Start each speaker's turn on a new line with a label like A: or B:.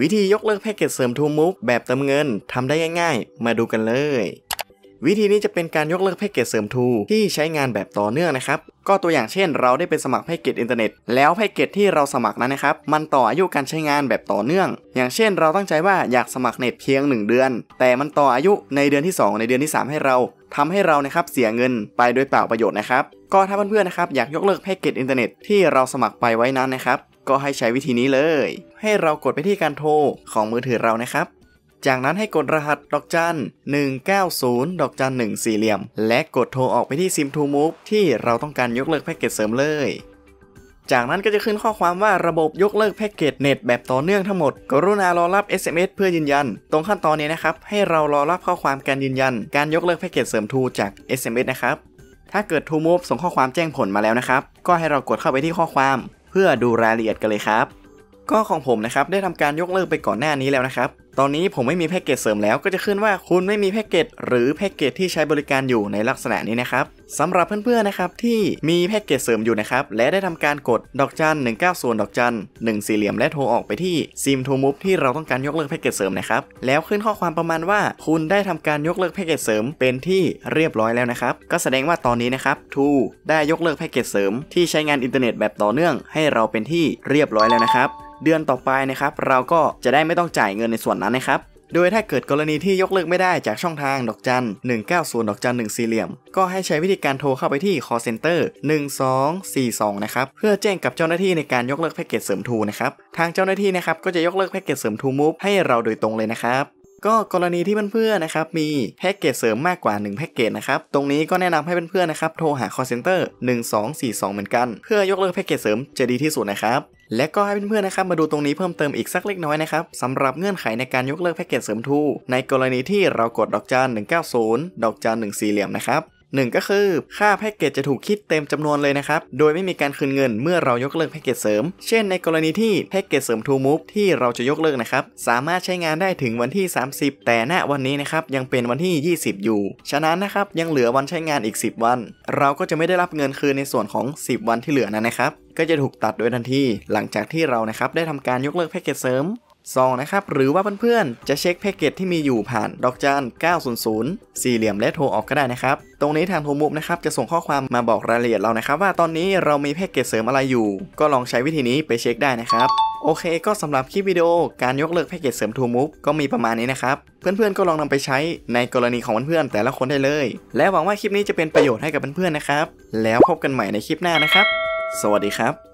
A: วิธียกเลิกแพ็กเกจเสริมทูมูฟแบบเติมเงินทำได้ง่ายๆมาดูกันเลย วิธีนี้จะเป็นการยกเลิกแพ็กเกจเสริมทูที่ใช้งานแบบต่อเนื่องนะครับ ก็ตัวอย่างเช่นเราได้ไปสมัครแพ็กเกจอินเทอร์เน็ตแล้วแพ็กเกจที่เราสมัครนั้นนะครับ มันต่ออายุการใช้งานแบบต่อเนื่อง อย่างเช่นเราตั้งใจว่าอยากสมัครเน็ตเพียง 1 เดือน แต่มันต่ออายุในเดือนที่ 2 ในเดือนที่ 3 ให้เรา ทำให้เรานะครับเสียเงินไปโดยเปล่าประโยชน์นะครับ ก็ถ้าเพื่อนๆนะครับ อยากยกเลิกแพ็กเกจอินเทอร์เน็ตที่เราสมัครไปไว้นั้นนะครับก็ให้ใช้วิธีนี้เลย ให้เรากดไปที่การโทรของมือถือเรานะครับ จากนั้นให้กดรหัสดอกจัน 190 ดอกจัน1สี่เหลี่ยม และกดโทรออกไปที่ซิมทูมูฟที่เราต้องการยกเลิกแพ็กเกจเสริมเลย จากนั้นก็จะขึ้นข้อความว่าระบบยกเลิกแพ็กเกจเน็ตแบบต่อเนื่องทั้งหมด กรุณารอรับ SMS เพื่อยืนยัน ตรงขั้นตอนนี้นะครับ ให้เรารอรับข้อความการยืนยันการยกเลิกแพ็กเกจเสริมทูจาก SMS นะครับถ้าเกิดทูมูฟส่งข้อความแจ้งผลมาแล้วนะครับ ก็ให้เรากดเข้าไปที่ข้อความเพื่อดูรายละเอียดกันเลยครับ ก็ของผมนะครับได้ทำการยกเลิกไปก่อนหน้านี้แล้วนะครับตอนนี้ผมไม่มีแพ็กเกจเสริมแล้วก็จะขึ้นว่าคุณไม่มีแพ็กเกจหรือแพ็กเกจที่ใช้บริการอยู่ในลักษณะนี้นะครับสำหรับเพื่อนๆนะครับที่มีแพ็กเกจเสริมอยู่นะครับ และได้ทำการกดดอกจัน1 9นดอกจัน1สี่เหลี่ยมและโทรออกไปที่ซิมโทรมูฟที่เราต้องการยกเลิกแพ็กเกจเสริมนะครับแล้วขึ้นข้อความประมาณว่าคุณได้ทำการยกเลิกแพ็กเกจเสริมเป็นที่เรียบร้อยแล้วนะครับก็แสดงว่าตอนนี้นะครับทูได้ยกเลิกแพ็กเกจเสริมที่ใช้งานอินเทอร์เน็ตแบบต่อเนื่องให้เราเป็นที่เรียบร้อยแล้วนะครับเดือนต่อไปนะครับ เราก็จะได้ไม่ต้องจ่ายเงินในส่วนนั้นนะครับโดยถ้าเกิดกรณีที่ยกเลิกไม่ได้จากช่องทางดอกจัน 190 ดอกจัน 1 สี่เหลี่ยม ก็ให้ใช้วิธีการโทรเข้าไปที่ call center 1242 นะครับ เพื่อแจ้งกับเจ้าหน้าที่ในการยกเลิกแพ็กเกจเสริมทูนะครับ ทางเจ้าหน้าที่นะครับก็จะยกเลิกแพ็กเกจเสริมทูมูฟให้เราโดยตรงเลยนะครับก็กรณีที่เพื่อนๆนะครับมีแพ็กเกจเสริมมากกว่า1แพ็กเกจนะครับตรงนี้ก็แนะนำให้เพื่อนๆนะครับโทรหา call center 1242เหมือนกันเพื่อยกเลิกแพ็กเกจเสริมจะดีที่สุดนะครับ และก็ให้เพื่อนๆนะครับมาดูตรงนี้เพิ่มเติมอีกสักเล็กน้อยนะครับสำหรับเงื่อนไขในการยกเลิกแพ็กเกจเสริมทูในกรณีที่เรากดดอกจาน190 ดอกจาน1สี่เหลี่ยมนะครับ1ก็คือค่าแพ็กเกจจะถูกคิดเต็มจำนวนเลยนะครับ โดยไม่มีการคืนเงินเมื่อเรายกเลิกแพ็กเกจเสริม เช่นในกรณีที่แพ็กเกจเสริม t o Move ที่เราจะยกเลิกนะครับ สามารถใช้งานได้ถึงวันที่ 30 แต่ณวันนี้นะครับ ยังเป็นวันที่ 20 อยู่ ฉะนั้นนะครับ ยังเหลือวันใช้งานอีก 10 วัน เราก็จะไม่ได้รับเงินคืนในส่วนของ 10 วันที่เหลือนั้นนะครับ ก็จะถูกตัดโดยทันทีหลังจากที่เรานะครับได้ทำการยกเลิกแพ็กเกจเสริม 2. นะครับหรือว่าเพื่อนๆจะเช็คแพ็กเกจที่มีอยู่ผ่านดอกจัน900สี่เหลี่ยมและโทรออกก็ได้นะครับตรงนี้ทางโทรมุกนะครับจะส่งข้อความมาบอกรายละเอียดเรานะครับ ว่าตอนนี้เรามีแพ็กเกจเสริมอะไรอยู่ ก็ลองใช้วิธีนี้ไปเช็คได้นะครับโอเค ก็สำหรับคลิปวิดีโอการยกเลิกแพ็กเกจเสริมทูมูฟก็มีประมาณนี้นะครับเพื่อนๆ ก็ลองนำไปใช้ในกรณีของเพื่อนๆ แต่ละคนได้เลย และหวังว่าคลิปนี้จะเป็นประโยชน์ให้กับเพื่อนๆนะครับ แล้วพบกันใหม่ในคลิปหน้านะครับ สวัสดีครับ